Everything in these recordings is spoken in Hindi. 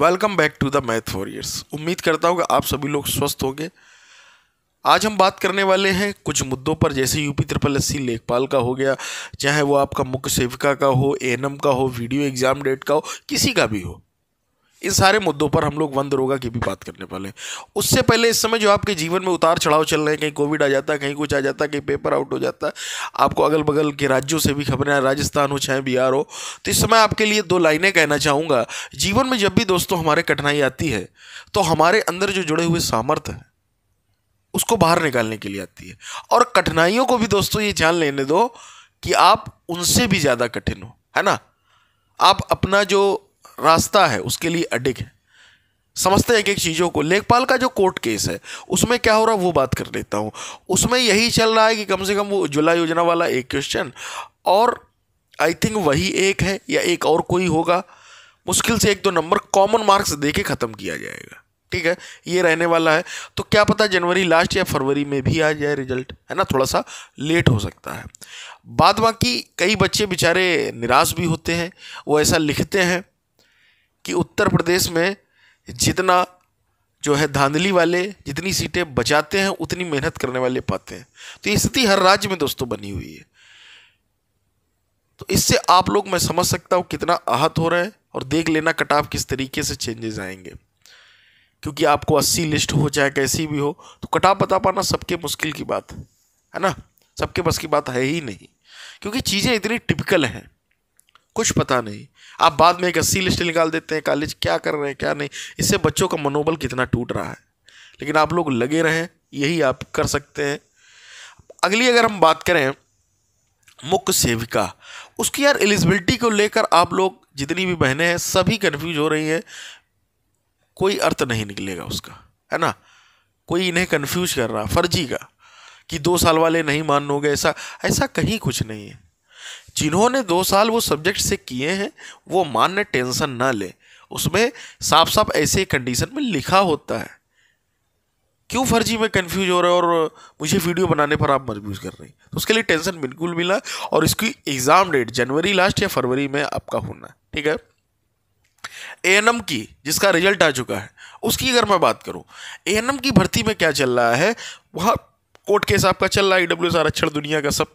welcome back to the math warriors उम्मीद करता हूँ कि आप सभी लोग स्वस्थ होंगे आज हम बात करने वाले हैं कुछ मुद्दों पर जैसे यूपी त्रिपल एस लेखपाल का हो गया चाहे वो आपका मुख्य सेविका का हो एनएम का हो वीडियो एग्ज़ाम डेट का हो किसी का भी हो इन सारे मुद्दों पर हम लोग वन दरोगा की भी बात करने वाले हैं उससे पहले इस समय जो आपके जीवन में उतार चढ़ाव चल रहे हैं कहीं कोविड आ जाता है कहीं कुछ आ जाता है कहीं पेपर आउट हो जाता है आपको अगल बगल के राज्यों से भी खबरें राजस्थान हो चाहे बिहार हो तो इस समय आपके लिए दो लाइनें कहना चाहूँगा जीवन में जब भी दोस्तों हमारे कठिनाई आती है तो हमारे अंदर जो जुड़े हुए सामर्थ्य हैं उसको बाहर निकालने के लिए आती है और कठिनाइयों को भी दोस्तों ये जान लेने दो कि आप उनसे भी ज़्यादा कठिन हो है ना आप अपना जो रास्ता है उसके लिए अडिग है समझते हैं एक एक चीज़ों को लेखपाल का जो कोर्ट केस है उसमें क्या हो रहा है वो बात कर लेता हूँ उसमें यही चल रहा है कि कम से कम वो उज्ज्वला योजना वाला एक क्वेश्चन और आई थिंक वही एक है या एक और कोई होगा मुश्किल से एक दो नंबर कॉमन मार्क्स दे के ख़त्म किया जाएगा ठीक है ये रहने वाला है तो क्या पता जनवरी लास्ट या फरवरी में भी आ जाए रिजल्ट है ना थोड़ा सा लेट हो सकता है बाद बाकी कई बच्चे बेचारे निराश भी होते हैं वो ऐसा लिखते हैं कि उत्तर प्रदेश में जितना जो है धांधली वाले जितनी सीटें बचाते हैं उतनी मेहनत करने वाले पाते हैं तो ये स्थिति हर राज्य में दोस्तों बनी हुई है तो इससे आप लोग मैं समझ सकता हूँ कितना आहत हो रहे हैं और देख लेना कटाव किस तरीके से चेंजेस आएंगे क्योंकि आपको अस्सी लिस्ट हो चाहे कैसी भी हो तो कटाव बता पाना सबके मुश्किल की बात है ना सबके बस की बात है ही नहीं क्योंकि चीज़ें इतनी टिपिकल हैं कुछ पता नहीं आप बाद में एक अस्सी लिस्ट निकाल देते हैं कॉलेज क्या कर रहे हैं क्या नहीं इससे बच्चों का मनोबल कितना टूट रहा है लेकिन आप लोग लगे रहें यही आप कर सकते हैं अगली अगर हम बात करें मुख्य सेविका उसकी यार एलिजिबिलिटी को लेकर आप लोग जितनी भी बहनें हैं सभी कन्फ्यूज हो रही हैं कोई अर्थ नहीं निकलेगा उसका है ना कोई इन्हें कन्फ्यूज कर रहा फर्जी का कि दो साल वाले नहीं मानोगे ऐसा ऐसा कहीं कुछ नहीं है जिन्होंने दो साल वो सब्जेक्ट से किए हैं वो मान्य टेंशन ना ले उसमें साफ साफ ऐसे कंडीशन में लिखा होता है क्यों फर्जी में कंफ्यूज हो रहे और मुझे वीडियो बनाने पर आप मजबूज कर रहे हैं तो उसके लिए टेंशन बिल्कुल मिला और इसकी एग्ज़ाम डेट जनवरी लास्ट या फरवरी में आपका होना ठीक है ए एन एम की जिसका रिजल्ट आ चुका है उसकी अगर मैं बात करूँ ए एन एम की भर्ती में क्या चल रहा है वहाँ कोर्ट के हिसाब का चल रहा है ई डब्ल्यू आरक्षण दुनिया का सब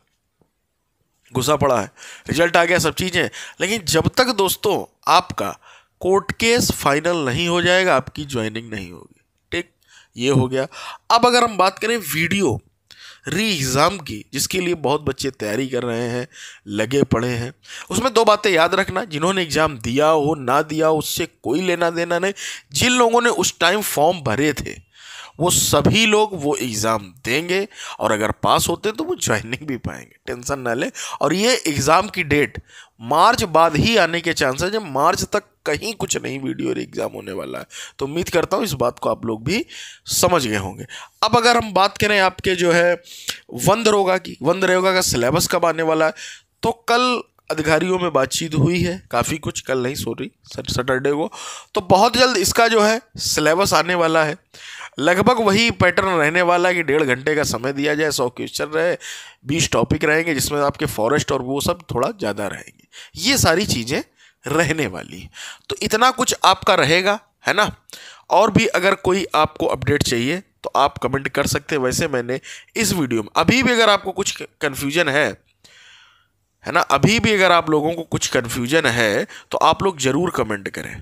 घुसा पड़ा है रिजल्ट आ गया सब चीज़ें लेकिन जब तक दोस्तों आपका कोर्ट केस फाइनल नहीं हो जाएगा आपकी ज्वाइनिंग नहीं होगी ठीक ये हो गया अब अगर हम बात करें वीडियो री एग्ज़ाम की जिसके लिए बहुत बच्चे तैयारी कर रहे हैं लगे पड़े हैं उसमें दो बातें याद रखना जिन्होंने एग्ज़ाम दिया हो ना दिया उससे कोई लेना देना नहीं जिन लोगों ने उस टाइम फॉर्म भरे थे वो सभी लोग वो एग्ज़ाम देंगे और अगर पास होते तो वो ज्वाइनिंग भी पाएंगे टेंशन ना लें और ये एग्ज़ाम की डेट मार्च बाद ही आने के चांस है जब मार्च तक कहीं कुछ नहीं वीडियो और एग्ज़ाम होने वाला है तो उम्मीद करता हूँ इस बात को आप लोग भी समझ गए होंगे अब अगर हम बात करें आपके जो है वंद रोगा की वंद रोगा का सिलेबस कब आने वाला है तो कल अधिकारियों में बातचीत हुई है काफ़ी कुछ कल नहीं सॉरी सैटरडे को तो बहुत जल्द इसका जो है सिलेबस आने वाला है लगभग वही पैटर्न रहने वाला है कि डेढ़ घंटे का समय दिया जाए सौ क्वेश्चन रहे बीस टॉपिक रहेंगे जिसमें आपके फॉरेस्ट और वो सब थोड़ा ज़्यादा रहेंगे ये सारी चीज़ें रहने वाली तो इतना कुछ आपका रहेगा है ना और भी अगर कोई आपको अपडेट चाहिए तो आप कमेंट कर सकते हैं वैसे मैंने इस वीडियो में अभी भी अगर आपको कुछ कन्फ्यूजन है है ना अभी भी अगर आप लोगों को कुछ कन्फ्यूजन है तो आप लोग ज़रूर कमेंट करें